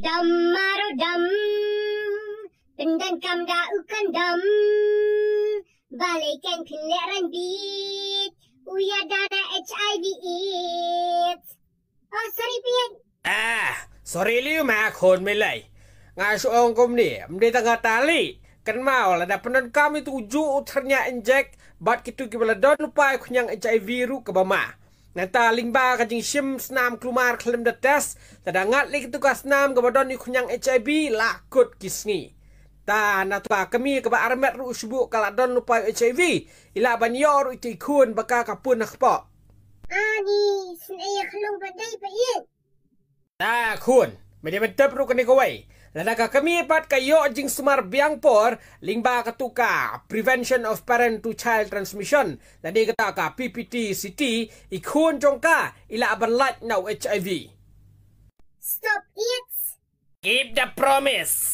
Dam maru dam, bendang kam da ukan dam, balikan keleran bit, uya dana HIV Oh, sorry pian. Ah, sorry liu mak hon melai. Ngasuong kom ni, mde tengah tali. Ken mau lah dapat kami tuju uternya injek, bat kita kibala don lupa kunyang HIV ru bawah. Nanta lingba kajing shim snam klumar klim the test tadangat lik tuka snam kabadon yukunyang HIV lakut kisngi. Ta natuba kami kaba armet ru usbu kaladon lupa HIV ila banyor iti kun baka kapun nakpo. Ani, sinaya kalong baday pa Ta kun, medya bentep ru kanikawai. na nagakamipat kayo jing sumarbiyang por lingba katuka Prevention of Parent to Child Transmission na kata ka PPTCT ikun jong ka aban lat now HIV. Stop it! Keep the promise!